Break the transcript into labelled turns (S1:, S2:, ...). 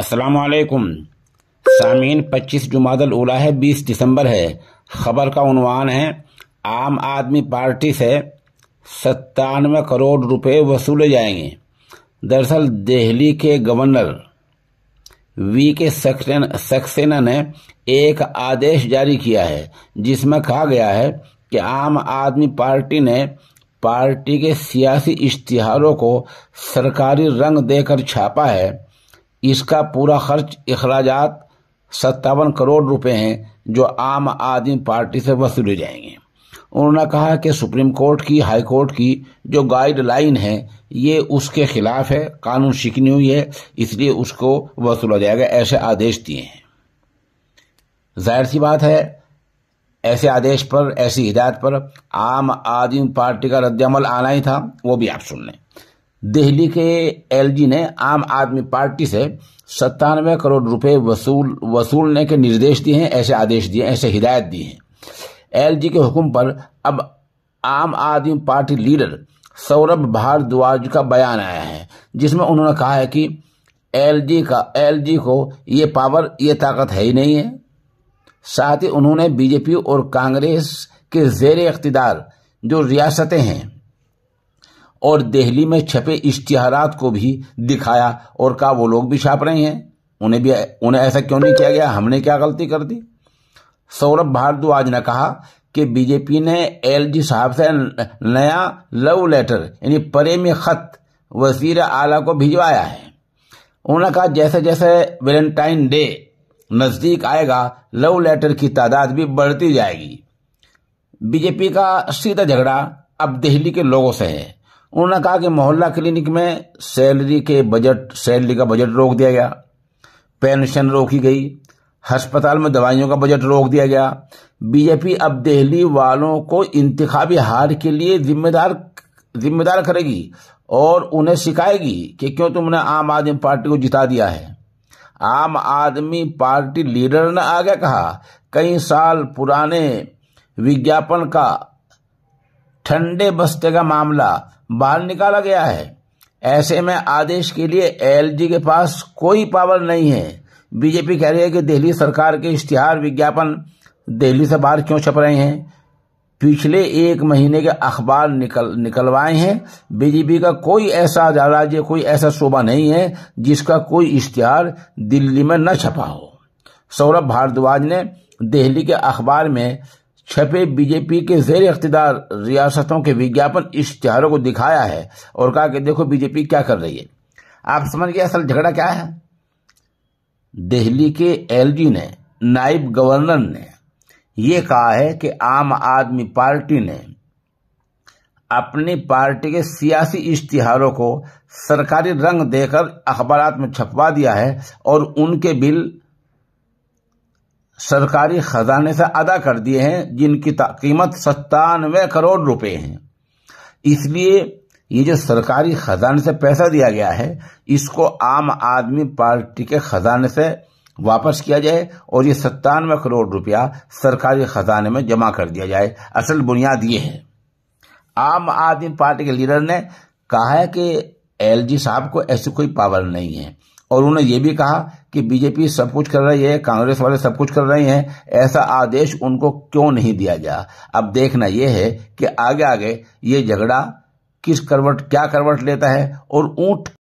S1: असलकुम सामीन पच्चीस जुमादल उला है बीस दिसंबर है खबर का उनवान है आम आदमी पार्टी से सत्तानवे करोड़ रुपए वसूले जाएंगे दरअसल दिल्ली के गवर्नर वी के सक्सेना ने एक आदेश जारी किया है जिसमें कहा गया है कि आम आदमी पार्टी ने पार्टी के सियासी इश्तिहारों को सरकारी रंग देकर छापा है इसका पूरा खर्च अखराज सत्तावन करोड़ रुपए हैं जो आम आदमी पार्टी से वसूले जाएंगे उन्होंने कहा कि सुप्रीम कोर्ट की हाई कोर्ट की जो गाइडलाइन है ये उसके खिलाफ है कानून शिकनी हुई है इसलिए उसको वसूला जाएगा ऐसे आदेश दिए हैं जाहिर सी बात है ऐसे आदेश पर ऐसी हिदायत पर आम आदमी पार्टी का रद्दमल आना ही था वो भी आप सुन लें दिल्ली के एलजी ने आम आदमी पार्टी से सत्तानवे करोड़ रुपए वसूल वसूलने के निर्देश दिए हैं ऐसे आदेश दिए ऐसे हिदायत दी हैं एलजी के हुक्म पर अब आम आदमी पार्टी लीडर सौरभ भारद्वाज का बयान आया है जिसमें उन्होंने कहा है कि एलजी का एलजी को ये पावर ये ताकत है ही नहीं है साथ ही उन्होंने बीजेपी और कांग्रेस के जेर इकतदार जो रियासतें हैं और दिल्ली में छपे इश्तिहारात को भी दिखाया और कहा वो लोग भी छाप रहे हैं उन्हें भी उन्हें ऐसा क्यों नहीं किया गया हमने क्या गलती कर दी सौरभ भारद्वाज ने कहा कि बीजेपी ने एलजी साहब से नया लव लेटर यानी प्रेमी खत वजीर आला को भिजवाया है उन्होंने कहा जैसे जैसे वेलेंटाइन डे नजदीक आएगा लव लेटर की तादाद भी बढ़ती जाएगी बीजेपी का सीधा झगड़ा अब दिल्ली के लोगों से है उन्होंने कहा कि मोहल्ला क्लिनिक में सैलरी के बजट सैलरी का बजट रोक दिया गया पेंशन रोकी गई अस्पताल में दवाइयों का बजट रोक दिया गया बीजेपी अब दिल्ली वालों को इंतबी हार के लिए जिम्मेदार जिम्मेदार करेगी और उन्हें सिखाएगी कि क्यों तुमने आम आदमी पार्टी को जिता दिया है आम आदमी पार्टी लीडर ने आगे कहा कई साल पुराने विज्ञापन का ठंडे बस्ते का मामला बाहर निकाला गया है ऐसे में आदेश के लिए एलजी के पास कोई पावर नहीं है बीजेपी कह रही है कि दिल्ली सरकार के इश्तिहार विज्ञापन दिल्ली से बाहर क्यों छप रहे हैं पिछले एक महीने के अखबार निकल निकलवाए हैं बीजेपी का कोई ऐसा राज्य कोई ऐसा शोभा नहीं है जिसका कोई इश्तिहार दिल्ली में न छपा हो सौरभ भारद्वाज ने दिल्ली के अखबार में छपे बीजेपी के जेर अख्तदार रियासतों के विज्ञापन इश्तहारों को दिखाया है और कहा कि देखो बीजेपी क्या कर रही है आप समझ गए असल झगड़ा क्या है दिल्ली के एलजी ने नायब गवर्नर ने यह कहा है कि आम आदमी पार्टी ने अपनी पार्टी के सियासी इश्तिहारों को सरकारी रंग देकर अखबार में छपवा दिया है और उनके बिल सरकारी खजाने से अदा कर दिए हैं जिनकी कीमत सत्तानवे करोड़ रुपए हैं इसलिए ये जो सरकारी खजाने से पैसा दिया गया है इसको आम आदमी पार्टी के खजाने से वापस किया जाए और ये सत्तानवे करोड़ रुपया सरकारी खजाने में जमा कर दिया जाए असल बुनियाद ये है आम आदमी पार्टी के लीडर ने कहा है कि एलजी साहब को ऐसी कोई पावर नहीं है और उन्होंने ये भी कहा कि बीजेपी सब कुछ कर रही है कांग्रेस वाले सब कुछ कर रहे हैं ऐसा आदेश उनको क्यों नहीं दिया गया अब देखना यह है कि आगे आगे ये झगड़ा किस करवट क्या करवट लेता है और ऊंट